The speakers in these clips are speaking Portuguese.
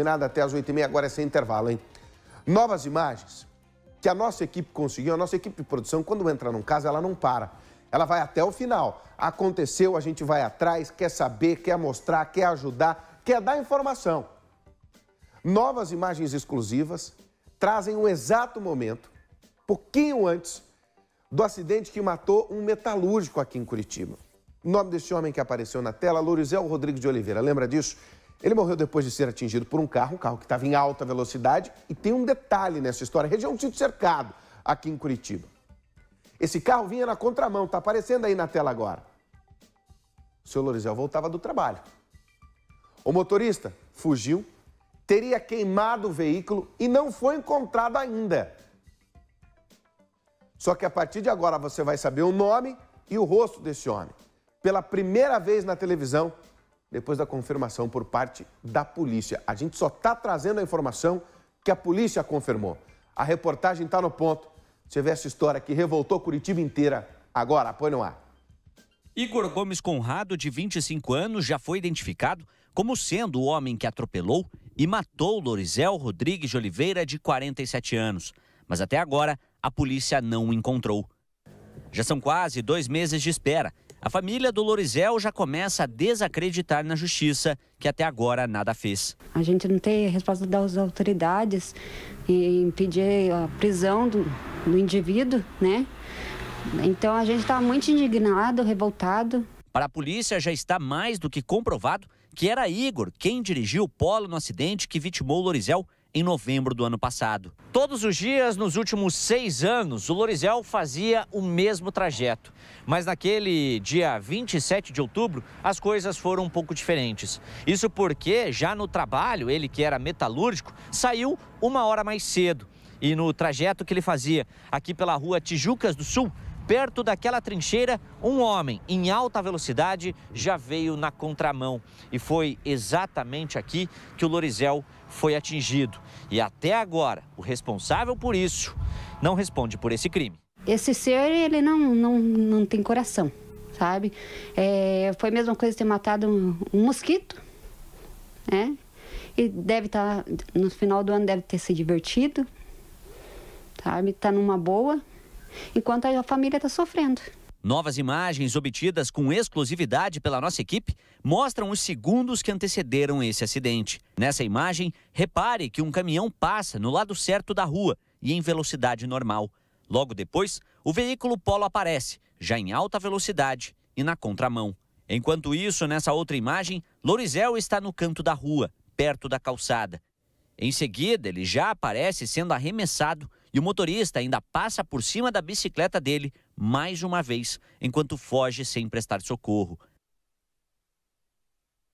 Meninada até as 8h30, agora é sem intervalo, hein? Novas imagens que a nossa equipe conseguiu, a nossa equipe de produção, quando entra num caso, ela não para. Ela vai até o final. Aconteceu, a gente vai atrás, quer saber, quer mostrar, quer ajudar, quer dar informação. Novas imagens exclusivas trazem o um exato momento, pouquinho antes, do acidente que matou um metalúrgico aqui em Curitiba. O nome desse homem que apareceu na tela, Lourizel Rodrigues de Oliveira. Lembra disso? Ele morreu depois de ser atingido por um carro, um carro que estava em alta velocidade. E tem um detalhe nessa história: região de cercado, aqui em Curitiba. Esse carro vinha na contramão, está aparecendo aí na tela agora. O senhor Lorizel voltava do trabalho. O motorista fugiu, teria queimado o veículo e não foi encontrado ainda. Só que a partir de agora você vai saber o nome e o rosto desse homem. Pela primeira vez na televisão, depois da confirmação por parte da polícia. A gente só está trazendo a informação que a polícia confirmou. A reportagem está no ponto. Você vê essa história que revoltou Curitiba inteira. Agora, põe no ar. Igor Gomes Conrado, de 25 anos, já foi identificado como sendo o homem que atropelou e matou Lorizel Rodrigues de Oliveira, de 47 anos. Mas até agora, a polícia não o encontrou. Já são quase dois meses de espera a família do Lorizel já começa a desacreditar na justiça, que até agora nada fez. A gente não tem resposta das autoridades em impedir a prisão do, do indivíduo, né? Então a gente está muito indignado, revoltado. Para a polícia já está mais do que comprovado que era Igor quem dirigiu o polo no acidente que vitimou o Lorizel em novembro do ano passado. Todos os dias, nos últimos seis anos, o Lorizel fazia o mesmo trajeto. Mas naquele dia 27 de outubro, as coisas foram um pouco diferentes. Isso porque, já no trabalho, ele que era metalúrgico, saiu uma hora mais cedo. E no trajeto que ele fazia aqui pela rua Tijucas do Sul, perto daquela trincheira, um homem em alta velocidade já veio na contramão. E foi exatamente aqui que o Lorizel foi atingido. E até agora, o responsável por isso não responde por esse crime. Esse ser, ele não, não, não tem coração, sabe? É, foi a mesma coisa ter matado um, um mosquito, né? E deve estar, tá, no final do ano, deve ter se divertido, sabe? Tá numa boa, enquanto a família está sofrendo. Novas imagens obtidas com exclusividade pela nossa equipe mostram os segundos que antecederam esse acidente. Nessa imagem, repare que um caminhão passa no lado certo da rua e em velocidade normal. Logo depois, o veículo Polo aparece, já em alta velocidade e na contramão. Enquanto isso, nessa outra imagem, Lorizel está no canto da rua, perto da calçada. Em seguida, ele já aparece sendo arremessado e o motorista ainda passa por cima da bicicleta dele mais uma vez, enquanto foge sem prestar socorro.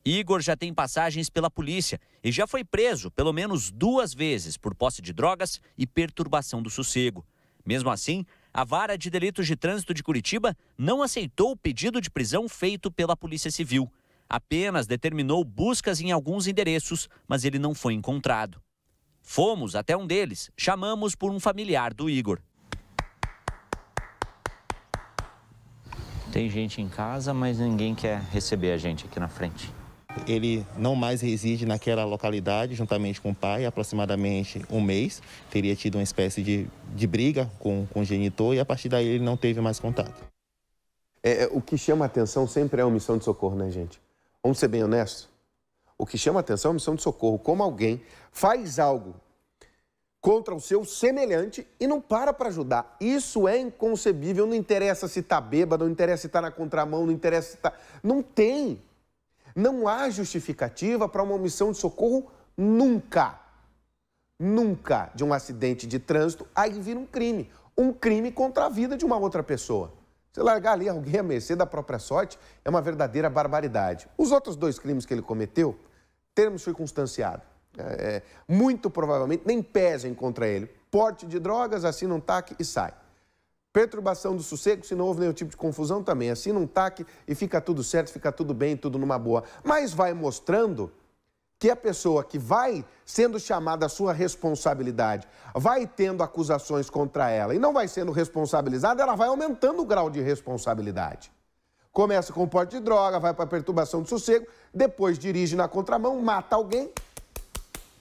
Igor já tem passagens pela polícia e já foi preso pelo menos duas vezes por posse de drogas e perturbação do sossego. Mesmo assim, a Vara de Delitos de Trânsito de Curitiba não aceitou o pedido de prisão feito pela Polícia Civil. Apenas determinou buscas em alguns endereços, mas ele não foi encontrado. Fomos até um deles, chamamos por um familiar do Igor. Tem gente em casa, mas ninguém quer receber a gente aqui na frente. Ele não mais reside naquela localidade, juntamente com o pai, aproximadamente um mês. Teria tido uma espécie de, de briga com, com o genitor e a partir daí ele não teve mais contato. É, é o que chama atenção sempre é a omissão de socorro, né, gente? Vamos ser bem honestos. O que chama atenção é a missão de socorro, como alguém faz algo contra o seu semelhante e não para para ajudar. Isso é inconcebível, não interessa se está bêbado, não interessa se está na contramão, não interessa se está... Não tem. Não há justificativa para uma missão de socorro nunca. Nunca de um acidente de trânsito aí vira um crime. Um crime contra a vida de uma outra pessoa. Você largar ali alguém à mercê da própria sorte é uma verdadeira barbaridade. Os outros dois crimes que ele cometeu, termos circunstanciados, é, é, muito provavelmente nem pesem contra ele. Porte de drogas, assina um taque e sai. Perturbação do sossego, se não houve nenhum tipo de confusão também, assina um taque e fica tudo certo, fica tudo bem, tudo numa boa. Mas vai mostrando que a pessoa que vai sendo chamada à sua responsabilidade, vai tendo acusações contra ela e não vai sendo responsabilizada, ela vai aumentando o grau de responsabilidade. Começa com o porte de droga, vai para perturbação de sossego, depois dirige na contramão, mata alguém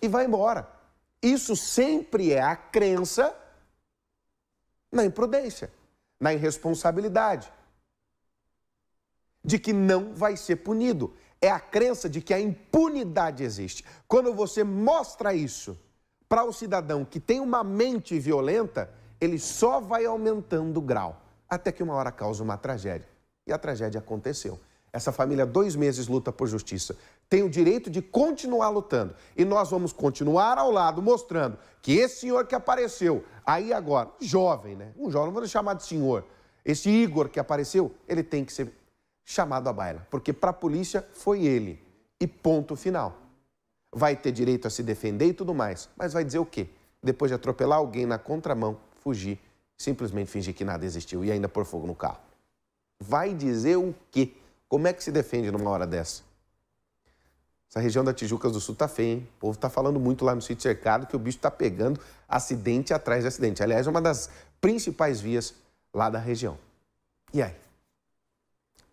e vai embora. Isso sempre é a crença na imprudência, na irresponsabilidade, de que não vai ser punido é a crença de que a impunidade existe. Quando você mostra isso para o cidadão que tem uma mente violenta, ele só vai aumentando o grau, até que uma hora causa uma tragédia. E a tragédia aconteceu. Essa família, dois meses, luta por justiça. Tem o direito de continuar lutando. E nós vamos continuar ao lado, mostrando que esse senhor que apareceu, aí agora, jovem, né? Um jovem, não vou chamar de senhor. Esse Igor que apareceu, ele tem que ser chamado à baila, porque para a polícia foi ele e ponto final. Vai ter direito a se defender e tudo mais, mas vai dizer o quê? Depois de atropelar alguém na contramão, fugir, simplesmente fingir que nada existiu e ainda pôr fogo no carro. Vai dizer o quê? Como é que se defende numa hora dessa? Essa região da Tijucas do Sul tá feia, hein? O povo tá falando muito lá no sítio cercado que o bicho tá pegando acidente atrás de acidente. Aliás, é uma das principais vias lá da região. E aí?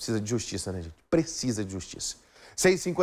precisa de justiça, né, gente? Precisa de justiça. 6h50.